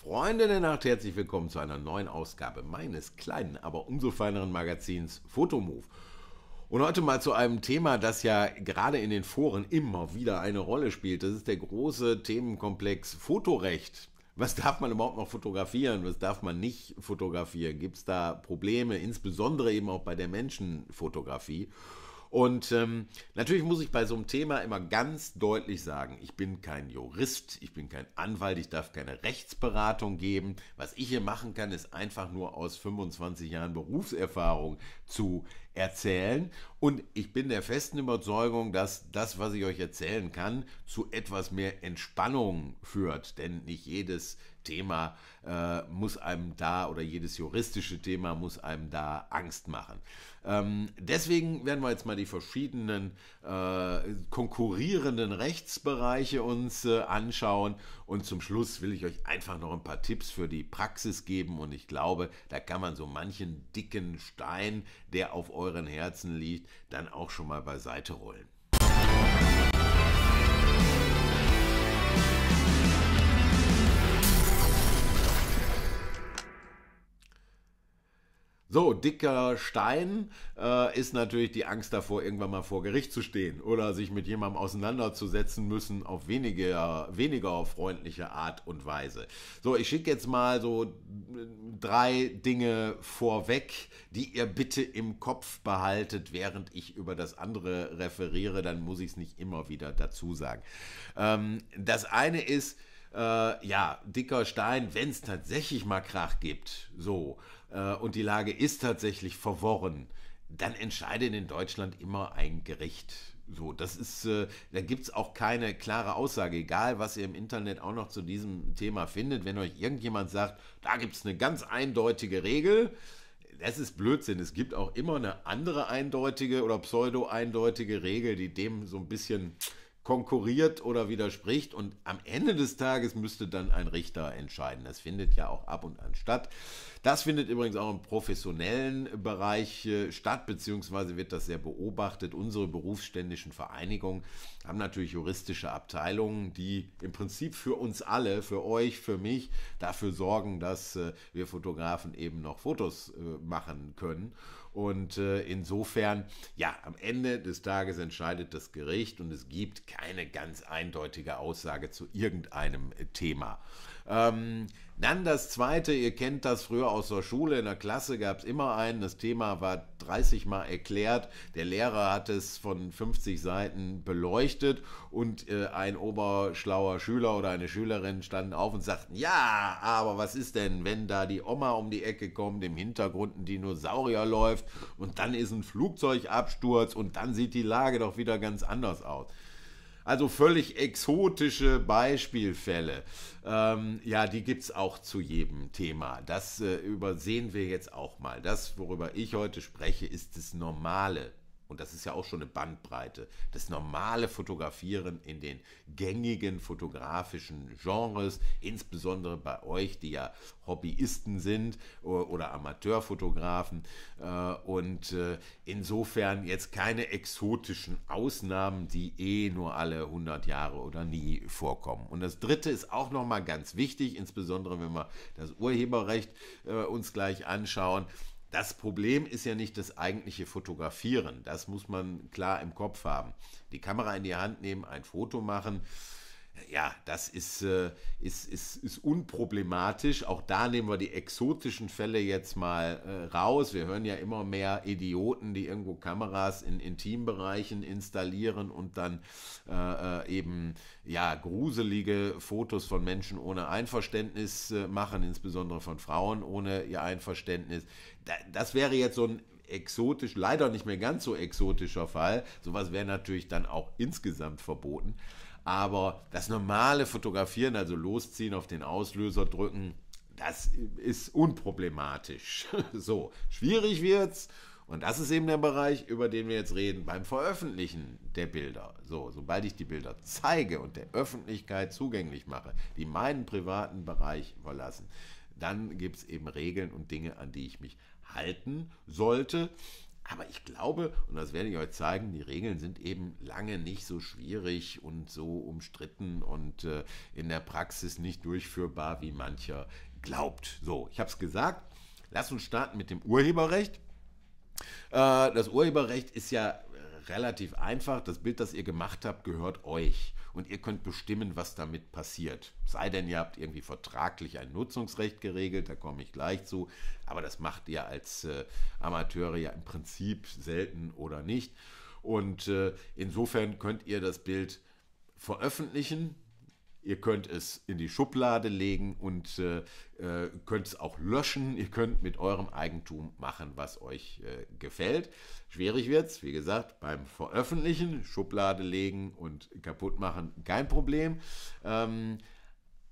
Freunde der Nacht, herzlich willkommen zu einer neuen Ausgabe meines kleinen, aber umso feineren Magazins Photomove. Und heute mal zu einem Thema, das ja gerade in den Foren immer wieder eine Rolle spielt. Das ist der große Themenkomplex Fotorecht. Was darf man überhaupt noch fotografieren? Was darf man nicht fotografieren? Gibt es da Probleme, insbesondere eben auch bei der Menschenfotografie? Und ähm, natürlich muss ich bei so einem Thema immer ganz deutlich sagen, ich bin kein Jurist, ich bin kein Anwalt, ich darf keine Rechtsberatung geben. Was ich hier machen kann, ist einfach nur aus 25 Jahren Berufserfahrung zu erzählen. Und ich bin der festen Überzeugung, dass das, was ich euch erzählen kann, zu etwas mehr Entspannung führt. Denn nicht jedes Thema äh, muss einem da oder jedes juristische Thema muss einem da Angst machen. Ähm, deswegen werden wir jetzt mal die verschiedenen äh, konkurrierenden Rechtsbereiche uns äh, anschauen und zum Schluss will ich euch einfach noch ein paar Tipps für die Praxis geben. Und ich glaube, da kann man so manchen dicken Stein, der auf euren Herzen liegt, dann auch schon mal beiseite rollen. So, dicker Stein äh, ist natürlich die Angst davor, irgendwann mal vor Gericht zu stehen oder sich mit jemandem auseinanderzusetzen müssen auf weniger, weniger freundliche Art und Weise. So, ich schicke jetzt mal so äh, drei Dinge vorweg, die ihr bitte im Kopf behaltet, während ich über das andere referiere, dann muss ich es nicht immer wieder dazu sagen. Ähm, das eine ist, äh, ja, dicker Stein, wenn es tatsächlich mal Krach gibt, so, äh, und die Lage ist tatsächlich verworren, dann entscheidet in Deutschland immer ein Gericht. So, das ist, äh, da gibt es auch keine klare Aussage, egal was ihr im Internet auch noch zu diesem Thema findet. Wenn euch irgendjemand sagt, da gibt es eine ganz eindeutige Regel, das ist Blödsinn. Es gibt auch immer eine andere eindeutige oder pseudo-eindeutige Regel, die dem so ein bisschen konkurriert oder widerspricht. Und am Ende des Tages müsste dann ein Richter entscheiden. Das findet ja auch ab und an statt. Das findet übrigens auch im professionellen Bereich äh, statt, beziehungsweise wird das sehr beobachtet. Unsere berufsständischen Vereinigungen haben natürlich juristische Abteilungen, die im Prinzip für uns alle, für euch, für mich, dafür sorgen, dass äh, wir Fotografen eben noch Fotos äh, machen können. Und insofern, ja, am Ende des Tages entscheidet das Gericht und es gibt keine ganz eindeutige Aussage zu irgendeinem äh, Thema. Ähm, dann das zweite, ihr kennt das früher aus der Schule, in der Klasse gab es immer einen, das Thema war 30 Mal erklärt, der Lehrer hat es von 50 Seiten beleuchtet und äh, ein oberschlauer Schüler oder eine Schülerin standen auf und sagten, ja, aber was ist denn, wenn da die Oma um die Ecke kommt, im Hintergrund ein Dinosaurier läuft und dann ist ein Flugzeugabsturz und dann sieht die Lage doch wieder ganz anders aus. Also völlig exotische Beispielfälle. Ähm, ja, die gibt es auch zu jedem Thema. Das äh, übersehen wir jetzt auch mal. Das, worüber ich heute spreche, ist das normale und das ist ja auch schon eine Bandbreite, das normale Fotografieren in den gängigen fotografischen Genres, insbesondere bei euch, die ja Hobbyisten sind oder Amateurfotografen. Äh, und äh, insofern jetzt keine exotischen Ausnahmen, die eh nur alle 100 Jahre oder nie vorkommen. Und das Dritte ist auch nochmal ganz wichtig, insbesondere wenn wir das Urheberrecht äh, uns gleich anschauen das Problem ist ja nicht das eigentliche Fotografieren. Das muss man klar im Kopf haben. Die Kamera in die Hand nehmen, ein Foto machen ja, das ist, äh, ist, ist, ist unproblematisch. Auch da nehmen wir die exotischen Fälle jetzt mal äh, raus. Wir hören ja immer mehr Idioten, die irgendwo Kameras in Intimbereichen installieren und dann äh, äh eben ja, gruselige Fotos von Menschen ohne Einverständnis äh, machen, insbesondere von Frauen ohne ihr Einverständnis. Da, das wäre jetzt so ein exotisch, leider nicht mehr ganz so exotischer Fall. Sowas wäre natürlich dann auch insgesamt verboten. Aber das normale Fotografieren, also losziehen, auf den Auslöser drücken, das ist unproblematisch. so, schwierig wird's. Und das ist eben der Bereich, über den wir jetzt reden, beim Veröffentlichen der Bilder. So, sobald ich die Bilder zeige und der Öffentlichkeit zugänglich mache, die meinen privaten Bereich verlassen, dann gibt es eben Regeln und Dinge, an die ich mich halten sollte. Aber ich glaube, und das werde ich euch zeigen, die Regeln sind eben lange nicht so schwierig und so umstritten und äh, in der Praxis nicht durchführbar, wie mancher glaubt. So, ich habe es gesagt. Lass uns starten mit dem Urheberrecht. Äh, das Urheberrecht ist ja relativ einfach. Das Bild, das ihr gemacht habt, gehört euch und ihr könnt bestimmen, was damit passiert. Sei denn, ihr habt irgendwie vertraglich ein Nutzungsrecht geregelt, da komme ich gleich zu, aber das macht ihr als äh, Amateure ja im Prinzip selten oder nicht. Und äh, insofern könnt ihr das Bild veröffentlichen, ihr könnt es in die Schublade legen und äh, äh könnt es auch löschen. Ihr könnt mit eurem Eigentum machen, was euch äh, gefällt. Schwierig wird es, wie gesagt, beim Veröffentlichen, Schublade legen und kaputt machen, kein Problem. Ähm,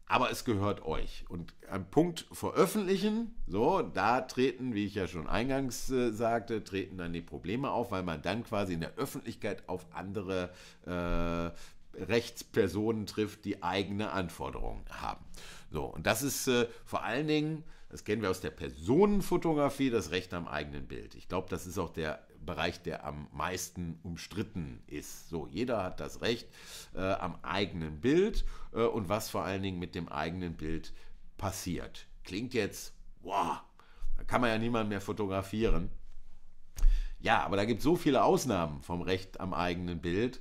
aber es gehört euch. Und am Punkt veröffentlichen, so, da treten, wie ich ja schon eingangs äh, sagte, treten dann die Probleme auf, weil man dann quasi in der Öffentlichkeit auf andere äh, Rechtspersonen trifft, die eigene Anforderungen haben. So, und das ist äh, vor allen Dingen, das kennen wir aus der Personenfotografie, das Recht am eigenen Bild. Ich glaube, das ist auch der Bereich, der am meisten umstritten ist. So, jeder hat das Recht äh, am eigenen Bild äh, und was vor allen Dingen mit dem eigenen Bild passiert. Klingt jetzt, wow, da kann man ja niemand mehr fotografieren. Ja, aber da gibt es so viele Ausnahmen vom Recht am eigenen Bild.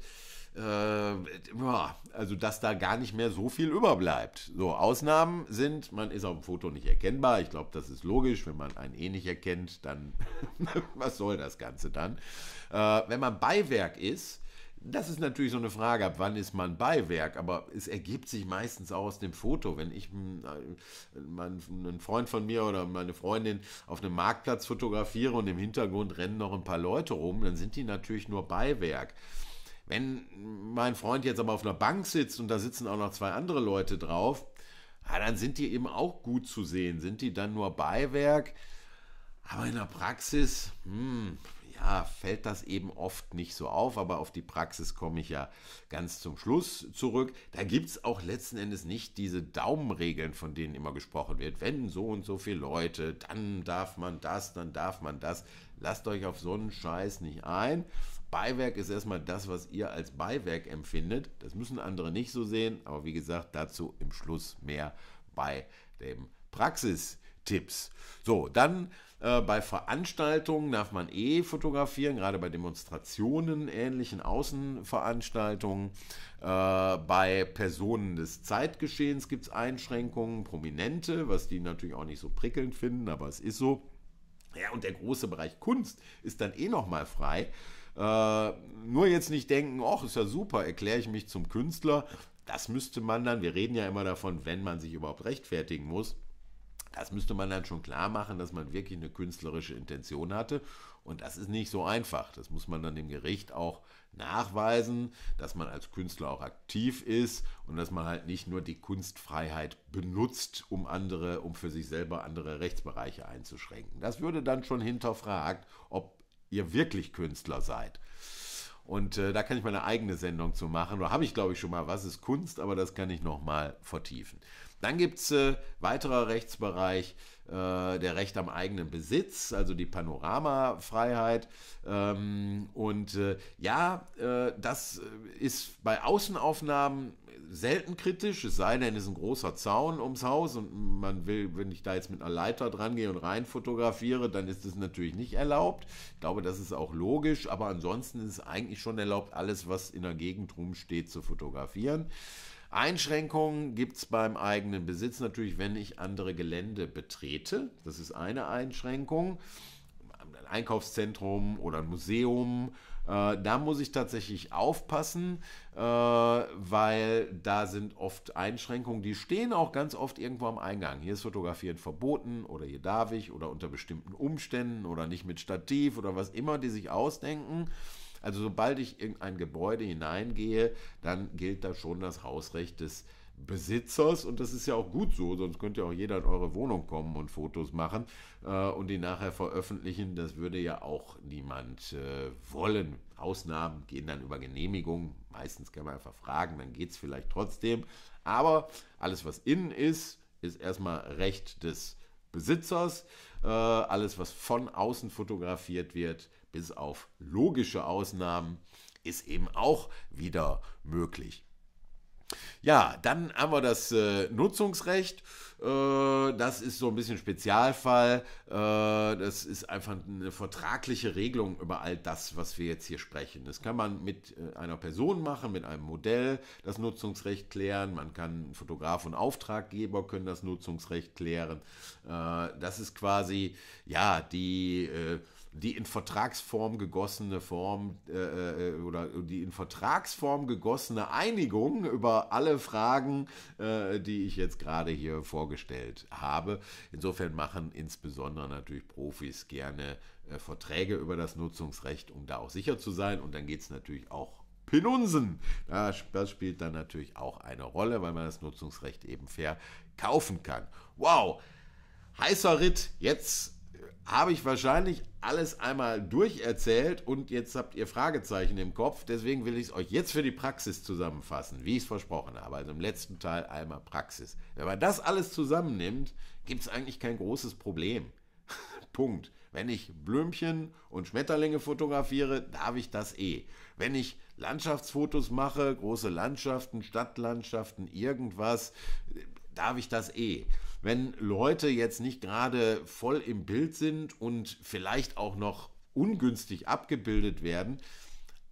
Äh, ja, also dass da gar nicht mehr so viel überbleibt. So, Ausnahmen sind, man ist auf dem Foto nicht erkennbar. Ich glaube, das ist logisch. Wenn man einen eh nicht erkennt, dann was soll das Ganze dann? Äh, wenn man Beiwerk ist, das ist natürlich so eine Frage, ab wann ist man Beiwerk, aber es ergibt sich meistens auch aus dem Foto. Wenn ich hm, äh, einen Freund von mir oder meine Freundin auf einem Marktplatz fotografiere und im Hintergrund rennen noch ein paar Leute rum, dann sind die natürlich nur Beiwerk. Wenn mein Freund jetzt aber auf einer Bank sitzt und da sitzen auch noch zwei andere Leute drauf, ja, dann sind die eben auch gut zu sehen. Sind die dann nur Beiwerk? Aber in der Praxis, hm, ja, fällt das eben oft nicht so auf, aber auf die Praxis komme ich ja ganz zum Schluss zurück. Da gibt es auch letzten Endes nicht diese Daumenregeln, von denen immer gesprochen wird. Wenn so und so viele Leute, dann darf man das, dann darf man das. Lasst euch auf so einen Scheiß nicht ein. Beiwerk ist erstmal das, was ihr als Beiwerk empfindet. Das müssen andere nicht so sehen, aber wie gesagt, dazu im Schluss mehr bei dem Praxistipps. So, dann äh, bei Veranstaltungen darf man eh fotografieren, gerade bei Demonstrationen, ähnlichen Außenveranstaltungen. Äh, bei Personen des Zeitgeschehens gibt es Einschränkungen, prominente, was die natürlich auch nicht so prickelnd finden, aber es ist so. Ja, und der große Bereich Kunst ist dann eh nochmal frei. Äh, nur jetzt nicht denken, ach, ist ja super, erkläre ich mich zum Künstler. Das müsste man dann, wir reden ja immer davon, wenn man sich überhaupt rechtfertigen muss, das müsste man dann schon klar machen, dass man wirklich eine künstlerische Intention hatte. Und das ist nicht so einfach. Das muss man dann dem Gericht auch nachweisen, dass man als Künstler auch aktiv ist und dass man halt nicht nur die Kunstfreiheit benutzt, um andere, um für sich selber andere Rechtsbereiche einzuschränken. Das würde dann schon hinterfragt, ob ihr wirklich Künstler seid. Und äh, da kann ich meine eigene Sendung zu machen. Da habe ich, glaube ich, schon mal, was ist Kunst, aber das kann ich nochmal vertiefen. Dann gibt es äh, weiterer Rechtsbereich, äh, der Recht am eigenen Besitz, also die Panoramafreiheit. Ähm, und äh, ja, äh, das ist bei Außenaufnahmen selten kritisch, es sei denn, es ist ein großer Zaun ums Haus und man will, wenn ich da jetzt mit einer Leiter dran gehe und rein fotografiere, dann ist das natürlich nicht erlaubt. Ich glaube, das ist auch logisch, aber ansonsten ist es eigentlich schon erlaubt, alles, was in der Gegend rumsteht, zu fotografieren. Einschränkungen gibt es beim eigenen Besitz natürlich, wenn ich andere Gelände betrete. Das ist eine Einschränkung. Ein Einkaufszentrum oder ein Museum. Äh, da muss ich tatsächlich aufpassen, äh, weil da sind oft Einschränkungen, die stehen auch ganz oft irgendwo am Eingang. Hier ist Fotografieren verboten oder hier darf ich oder unter bestimmten Umständen oder nicht mit Stativ oder was immer die sich ausdenken. Also sobald ich in ein Gebäude hineingehe, dann gilt da schon das Hausrecht des Besitzers und das ist ja auch gut so, sonst könnt ja auch jeder in eure Wohnung kommen und Fotos machen äh, und die nachher veröffentlichen. Das würde ja auch niemand äh, wollen. Ausnahmen gehen dann über Genehmigung. Meistens kann man einfach fragen, dann geht es vielleicht trotzdem. Aber alles, was innen ist, ist erstmal Recht des Besitzers. Äh, alles, was von außen fotografiert wird, bis auf logische Ausnahmen, ist eben auch wieder möglich. Ja, dann haben wir das äh, Nutzungsrecht. Äh, das ist so ein bisschen Spezialfall. Äh, das ist einfach eine vertragliche Regelung über all das, was wir jetzt hier sprechen. Das kann man mit äh, einer Person machen, mit einem Modell das Nutzungsrecht klären. Man kann Fotograf und Auftraggeber können das Nutzungsrecht klären. Äh, das ist quasi ja die äh, die in Vertragsform gegossene Form äh, äh, oder die in Vertragsform gegossene Einigung über alle Fragen, äh, die ich jetzt gerade hier vorgestellt habe. Insofern machen insbesondere natürlich Profis gerne äh, Verträge über das Nutzungsrecht, um da auch sicher zu sein. Und dann geht es natürlich auch Pinunsen. Das spielt dann natürlich auch eine Rolle, weil man das Nutzungsrecht eben verkaufen kann. Wow! Heißer Ritt, jetzt habe ich wahrscheinlich alles einmal durcherzählt und jetzt habt ihr Fragezeichen im Kopf. Deswegen will ich es euch jetzt für die Praxis zusammenfassen, wie ich es versprochen habe. Also im letzten Teil einmal Praxis. Wenn man das alles zusammennimmt, gibt es eigentlich kein großes Problem. Punkt. Wenn ich Blümchen und Schmetterlinge fotografiere, darf ich das eh. Wenn ich Landschaftsfotos mache, große Landschaften, Stadtlandschaften, irgendwas, darf ich das eh wenn Leute jetzt nicht gerade voll im Bild sind und vielleicht auch noch ungünstig abgebildet werden,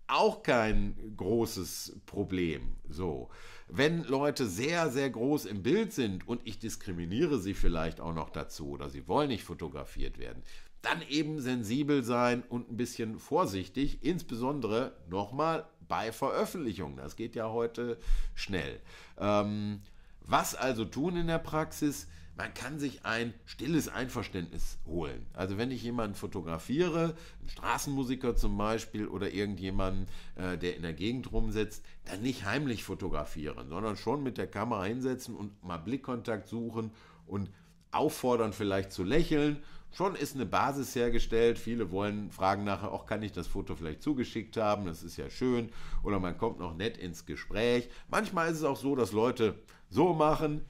auch kein großes Problem. So, wenn Leute sehr, sehr groß im Bild sind und ich diskriminiere sie vielleicht auch noch dazu oder sie wollen nicht fotografiert werden, dann eben sensibel sein und ein bisschen vorsichtig, insbesondere nochmal bei Veröffentlichungen. Das geht ja heute schnell. Ähm, was also tun in der Praxis? man kann sich ein stilles Einverständnis holen. Also wenn ich jemanden fotografiere, einen Straßenmusiker zum Beispiel oder irgendjemanden, äh, der in der Gegend rumsitzt, dann nicht heimlich fotografieren, sondern schon mit der Kamera hinsetzen und mal Blickkontakt suchen und auffordern vielleicht zu lächeln. Schon ist eine Basis hergestellt. Viele wollen fragen nachher, auch kann ich das Foto vielleicht zugeschickt haben? Das ist ja schön. Oder man kommt noch nett ins Gespräch. Manchmal ist es auch so, dass Leute so machen,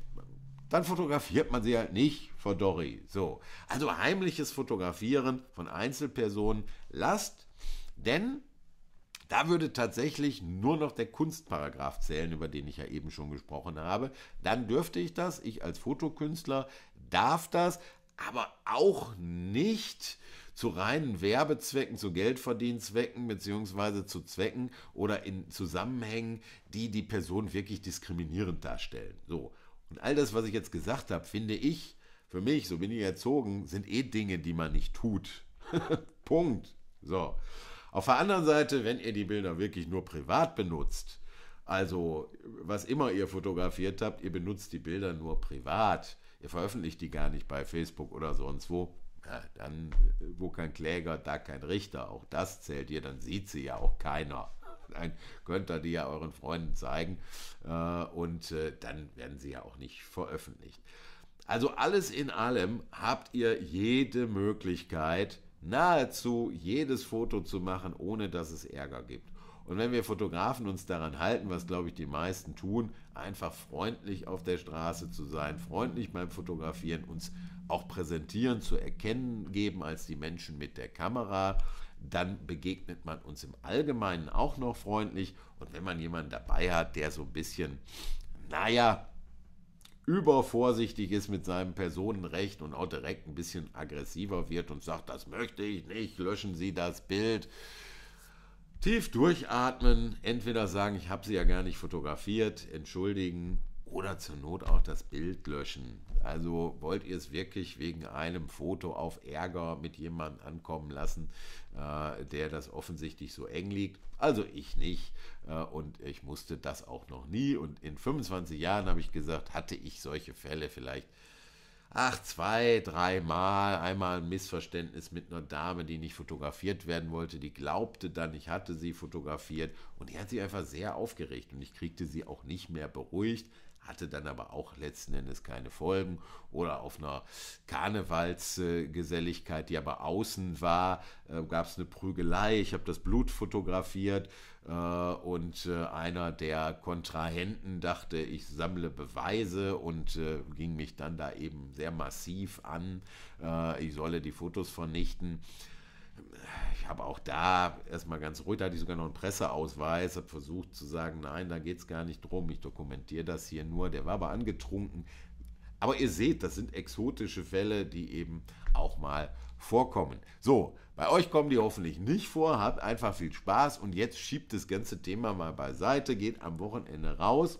dann fotografiert man sie halt nicht, verdorri. So. Also heimliches Fotografieren von Einzelpersonen lasst, denn da würde tatsächlich nur noch der Kunstparagraf zählen, über den ich ja eben schon gesprochen habe. Dann dürfte ich das, ich als Fotokünstler darf das, aber auch nicht zu reinen Werbezwecken, zu Geldverdienzwecken beziehungsweise zu Zwecken oder in Zusammenhängen, die die Person wirklich diskriminierend darstellen. So, und all das, was ich jetzt gesagt habe, finde ich, für mich, so bin ich erzogen, sind eh Dinge, die man nicht tut. Punkt. So. Auf der anderen Seite, wenn ihr die Bilder wirklich nur privat benutzt, also was immer ihr fotografiert habt, ihr benutzt die Bilder nur privat, ihr veröffentlicht die gar nicht bei Facebook oder sonst wo, ja, dann äh, wo kein Kläger, da kein Richter, auch das zählt ihr, dann sieht sie ja auch keiner. Nein, könnt ihr die ja euren Freunden zeigen äh, und äh, dann werden sie ja auch nicht veröffentlicht. Also alles in allem habt ihr jede Möglichkeit, nahezu jedes Foto zu machen, ohne dass es Ärger gibt. Und wenn wir Fotografen uns daran halten, was glaube ich die meisten tun, einfach freundlich auf der Straße zu sein, freundlich beim Fotografieren, uns auch präsentieren, zu erkennen geben als die Menschen mit der Kamera, dann begegnet man uns im Allgemeinen auch noch freundlich. Und wenn man jemanden dabei hat, der so ein bisschen, naja, übervorsichtig ist mit seinem Personenrecht und auch direkt ein bisschen aggressiver wird und sagt, das möchte ich nicht, löschen Sie das Bild. Tief durchatmen, entweder sagen, ich habe sie ja gar nicht fotografiert, entschuldigen oder zur Not auch das Bild löschen. Also wollt ihr es wirklich wegen einem Foto auf Ärger mit jemandem ankommen lassen, äh, der das offensichtlich so eng liegt? Also ich nicht. Äh, und ich musste das auch noch nie. Und in 25 Jahren habe ich gesagt, hatte ich solche Fälle vielleicht ach, zwei, dreimal, einmal ein Missverständnis mit einer Dame, die nicht fotografiert werden wollte, die glaubte dann, ich hatte sie fotografiert und die hat sich einfach sehr aufgeregt und ich kriegte sie auch nicht mehr beruhigt hatte dann aber auch letzten Endes keine Folgen. Oder auf einer Karnevalsgeselligkeit, die aber außen war, äh, gab es eine Prügelei. Ich habe das Blut fotografiert äh, und äh, einer der Kontrahenten dachte, ich sammle Beweise und ging mich dann da eben sehr massiv an. ich solle die Fotos vernichten ich habe auch da erstmal ganz ruhig, da hatte ich sogar noch einen Presseausweis, habe versucht zu sagen, nein, da geht es gar nicht drum, ich dokumentiere das hier nur, der war aber angetrunken. Aber ihr seht, das sind exotische Fälle, die eben auch mal vorkommen. So, bei euch kommen die hoffentlich nicht vor, habt einfach viel Spaß und jetzt schiebt das ganze Thema mal beiseite, geht am Wochenende raus.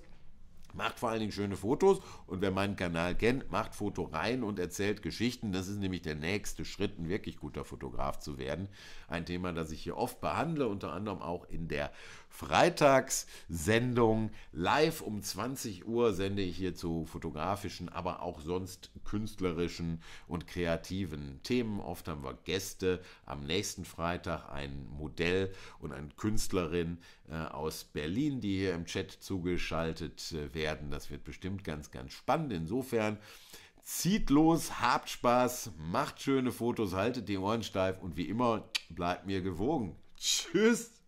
Macht vor allen Dingen schöne Fotos und wer meinen Kanal kennt, macht Foto rein und erzählt Geschichten. Das ist nämlich der nächste Schritt, ein wirklich guter Fotograf zu werden. Ein Thema, das ich hier oft behandle, unter anderem auch in der Freitagssendung. Live um 20 Uhr sende ich hier zu fotografischen, aber auch sonst künstlerischen und kreativen Themen. Oft haben wir Gäste. Am nächsten Freitag ein Modell und eine Künstlerin äh, aus Berlin, die hier im Chat zugeschaltet äh, werden. Das wird bestimmt ganz, ganz spannend. Insofern zieht los, habt Spaß, macht schöne Fotos, haltet die Ohren steif und wie immer bleibt mir gewogen. Tschüss!